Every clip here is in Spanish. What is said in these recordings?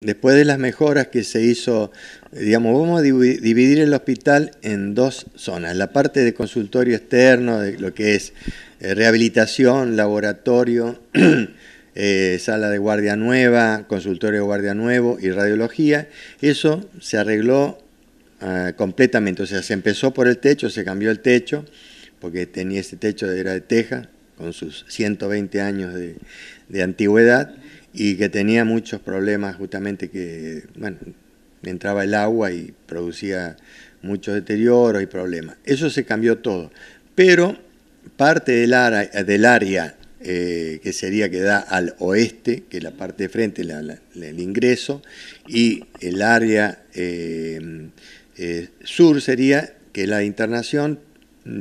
Después de las mejoras que se hizo, digamos, vamos a dividir el hospital en dos zonas. La parte de consultorio externo, de lo que es eh, rehabilitación, laboratorio, eh, sala de guardia nueva, consultorio de guardia nuevo y radiología. Eso se arregló ah, completamente. O sea, se empezó por el techo, se cambió el techo, porque tenía ese techo, era de teja, con sus 120 años de antigüedad y que tenía muchos problemas justamente que, bueno, entraba el agua y producía muchos deterioros y problemas. Eso se cambió todo, pero parte del, del área eh, que sería que da al oeste, que es la parte de frente, el ingreso, y el área eh, eh, sur sería que la internación,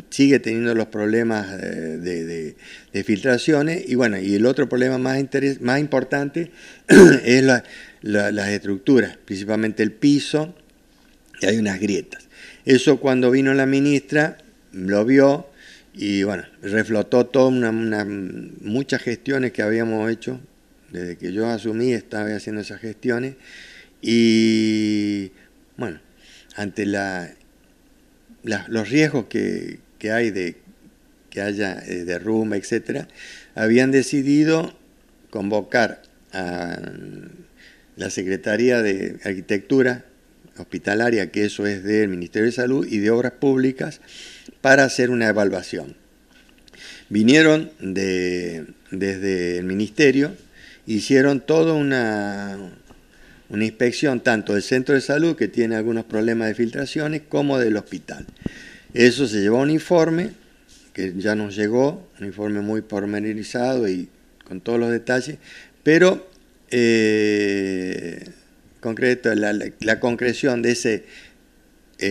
sigue teniendo los problemas eh, de, filtraciones y bueno, y el otro problema más, más importante es las estructuras, principalmente el piso, que hay unas grietas. Eso cuando vino la ministra lo vio y bueno, reflotó todas muchas gestiones que habíamos hecho, desde que yo asumí estaba haciendo esas gestiones y bueno, ante la los riesgos que, hay de que haya de eh, derrumbe, etcétera, habían decidido convocar a la Secretaría de Arquitectura Hospitalaria, que eso es del Ministerio de Salud, y de Obras Públicas, para hacer una evaluación. Vinieron de, desde el Ministerio, hicieron toda una, una inspección tanto del centro de salud, que tiene algunos problemas de filtraciones, como del hospital. Eso se llevó a un informe que ya nos llegó, un informe muy pormenorizado y con todos los detalles, pero eh, concreto, la, concreción de, ese, eh,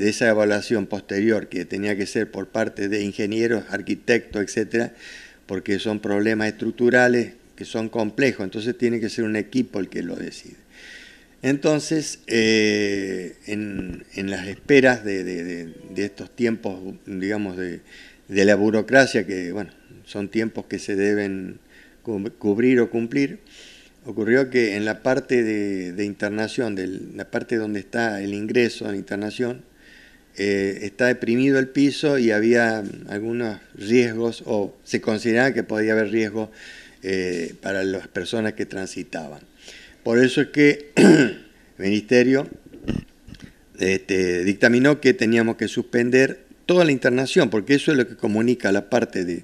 de esa evaluación posterior que tenía que ser por parte de ingenieros, arquitectos, etcétera, porque son problemas estructurales que son complejos, entonces tiene que ser un equipo el que lo decide. Entonces, eh, en, las esperas de, estos tiempos, digamos, de, la burocracia, que bueno, son tiempos que se deben cubrir o cumplir, ocurrió que en la parte de, internación, la parte donde está el ingreso a la internación, eh, está deprimido el piso y había algunos riesgos, o se consideraba que podía haber riesgos eh, para las personas que transitaban. Por eso es que el ministerio este, dictaminó que teníamos que suspender toda la internación, porque eso es lo que comunica la parte de,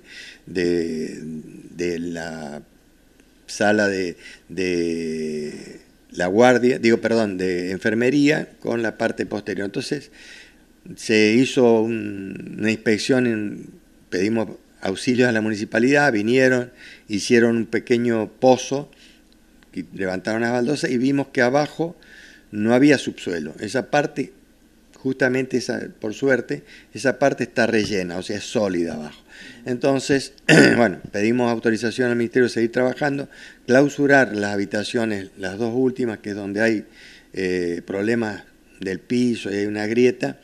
la sala de, la guardia, digo, perdón, de enfermería con la parte posterior. Entonces se hizo una inspección, pedimos auxilios a la municipalidad, vinieron, hicieron un pequeño pozo levantaron las baldosas y vimos que abajo no había subsuelo. Esa parte, justamente esa, por suerte, esa parte está rellena, o sea, es sólida abajo. Entonces, bueno, pedimos autorización al Ministerio de seguir trabajando, clausurar las habitaciones, las dos últimas, que es donde hay eh, problemas del piso y hay una grieta,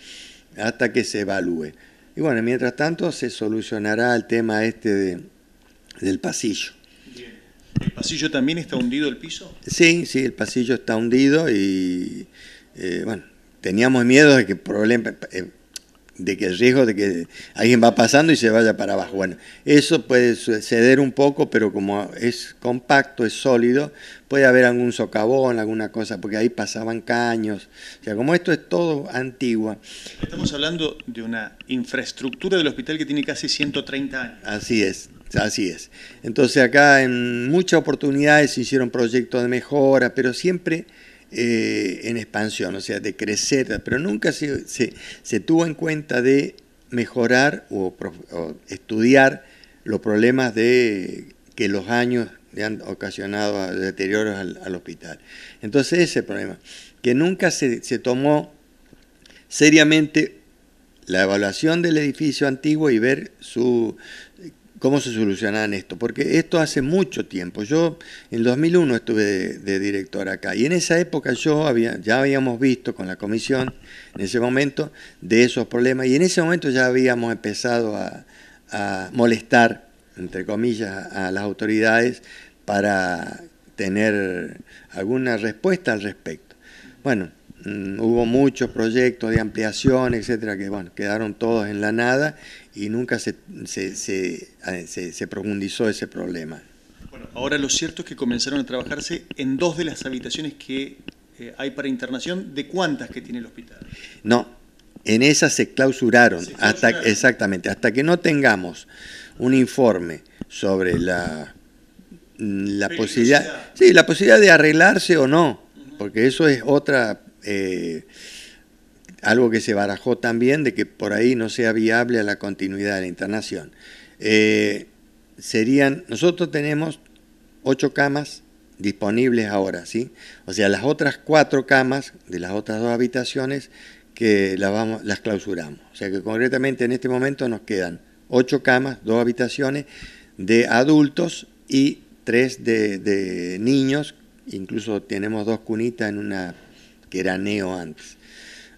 hasta que se evalúe. Y bueno, mientras tanto se solucionará el tema este de, del pasillo. ¿El pasillo también está hundido el piso? Sí, sí, el pasillo está hundido y eh, bueno, teníamos miedo de que problema, eh, de que el riesgo de que alguien va pasando y se vaya para abajo. Bueno, eso puede suceder un poco, pero como es compacto, es sólido, puede haber algún socavón, alguna cosa, porque ahí pasaban caños. O sea, como esto es todo antigua. Estamos hablando de una infraestructura del hospital que tiene casi 130 años. Así es. Así es. Entonces acá en muchas oportunidades se hicieron proyectos de mejora, pero siempre eh, en expansión, o sea, de crecer, pero nunca se, tuvo en cuenta de mejorar o, estudiar los problemas de, que los años le han ocasionado deterioros al, hospital. Entonces ese problema, que nunca se, se tomó seriamente la evaluación del edificio antiguo y ver su cómo se solucionan esto, porque esto hace mucho tiempo. Yo en 2001 estuve de, director acá y en esa época yo había, ya habíamos visto con la comisión en ese momento de esos problemas y en ese momento ya habíamos empezado a, a molestar, entre comillas, a las autoridades para tener alguna respuesta al respecto. Bueno, Mm, hubo muchos proyectos de ampliación, etcétera, que bueno, quedaron todos en la nada y nunca se, se, profundizó ese problema. Bueno, ahora lo cierto es que comenzaron a trabajarse en dos de las habitaciones que eh, hay para internación, ¿de cuántas que tiene el hospital? No, en esas se clausuraron, Hasta, exactamente, hasta que no tengamos un informe sobre la, la posibilidad, sí, la posibilidad de arreglarse o no, porque eso es otra eh, algo que se barajó también de que por ahí no sea viable a la continuidad de la internación. Eh, serían, nosotros tenemos ocho camas disponibles ahora, ¿sí? O sea, las otras cuatro camas de las otras dos habitaciones que las, vamos, las clausuramos. O sea que concretamente en este momento nos quedan ocho camas, dos habitaciones de adultos y tres de, de niños. Incluso tenemos dos cunitas en una que era Neo antes.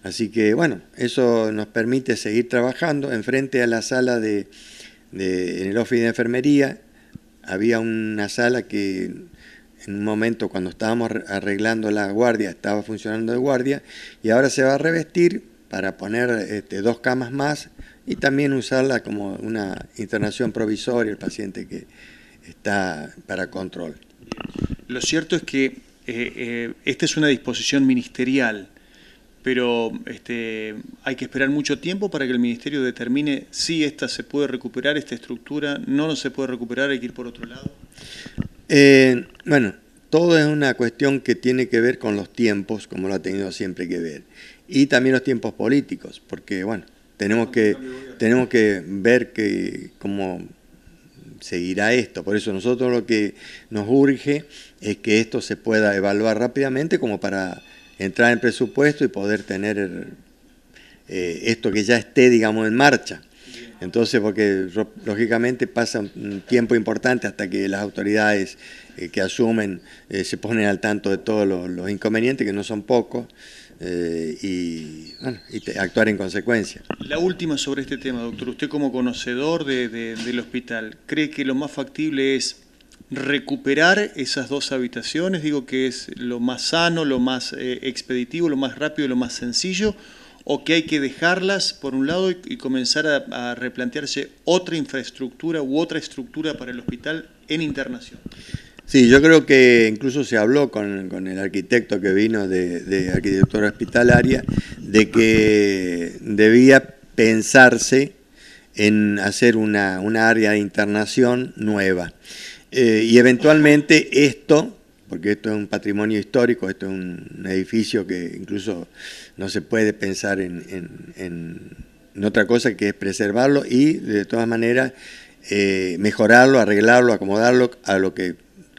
Así que bueno, eso nos permite seguir trabajando. Enfrente a la sala de, en el office de enfermería había una sala que en un momento cuando estábamos arreglando la guardia estaba funcionando de guardia y ahora se va a revestir para poner este, dos camas más y también usarla como una internación provisoria el paciente que está para control. Lo cierto es que eh, eh, esta es una disposición ministerial, pero este, hay que esperar mucho tiempo para que el ministerio determine si esta se puede recuperar, esta estructura, no, no se puede recuperar, hay que ir por otro lado. Eh, bueno, todo es una cuestión que tiene que ver con los tiempos, como lo ha tenido siempre que ver, y también los tiempos políticos, porque bueno, tenemos que, tenemos que ver que como seguirá esto. Por eso nosotros lo que nos urge es que esto se pueda evaluar rápidamente como para entrar en presupuesto y poder tener eh, esto que ya esté, digamos, en marcha. Entonces, porque lógicamente pasa un tiempo importante hasta que las autoridades eh, que asumen eh, se ponen al tanto de todos los inconvenientes, que no son pocos. Eh, y, actuar en consecuencia. La última sobre este tema, doctor. Usted como conocedor del hospital, ¿cree que lo más factible es recuperar esas dos habitaciones? Digo que es lo más sano, lo más eh, expeditivo, lo más rápido, lo más sencillo, o que hay que dejarlas por un lado y, comenzar a, replantearse otra infraestructura u otra estructura para el hospital en internación. Sí, yo creo que incluso se habló con, el arquitecto que vino de, arquitectura hospitalaria de que debía pensarse en hacer una, área de internación nueva. Eh, y eventualmente esto, porque esto es un patrimonio histórico, esto es un, edificio que incluso no se puede pensar en, en, otra cosa que es preservarlo y de todas maneras eh, mejorarlo, arreglarlo, acomodarlo a lo que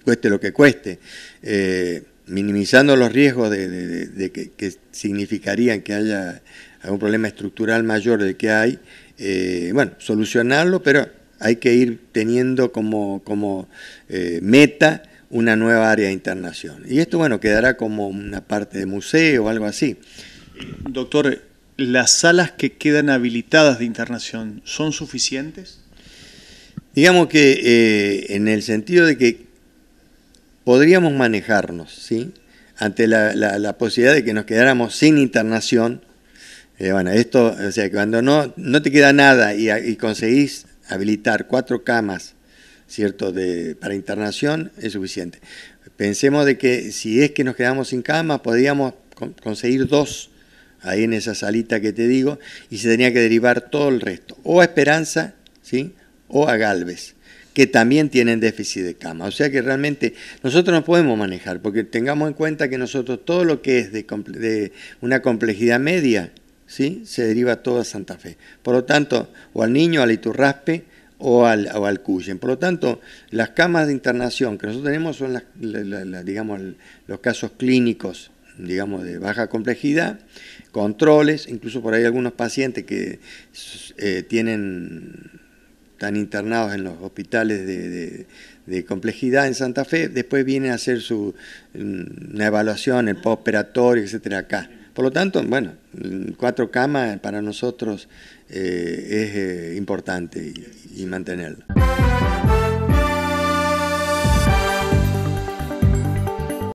cueste lo que cueste, eh, minimizando los riesgos de, que, significarían que haya algún problema estructural mayor de que hay, eh, bueno, solucionarlo, pero hay que ir teniendo como, como eh, meta una nueva área de internación. Y esto, bueno, quedará como una parte de museo o algo así. Doctor, ¿las salas que quedan habilitadas de internación son suficientes? Digamos que en el sentido de que podríamos manejarnos, ¿sí? Ante la, posibilidad de que nos quedáramos sin internación. Eh, bueno, esto, o sea, cuando no, no te queda nada y, conseguís habilitar cuatro camas, ¿cierto?, de, para internación, es suficiente. Pensemos de que si es que nos quedamos sin cama, podríamos conseguir dos ahí en esa salita que te digo, y se tenía que derivar todo el resto, o a Esperanza, ¿sí? o a Galvez que también tienen déficit de cama. O sea que realmente nosotros no podemos manejar, porque tengamos en cuenta que nosotros todo lo que es de, de una complejidad media, ¿sí? se deriva todo a Santa Fe. Por lo tanto, o al niño, al iturraspe, o al, Cuyen. Por lo tanto, las camas de internación que nosotros tenemos son las, digamos, los casos clínicos digamos, de baja complejidad, controles, incluso por ahí algunos pacientes que eh, tienen están internados en los hospitales de, complejidad en Santa Fe, después vienen a hacer su, mm, una evaluación, el postoperatorio, etcétera, acá. Por lo tanto, bueno, cuatro camas para nosotros eh, es eh, importante y mantenerlo.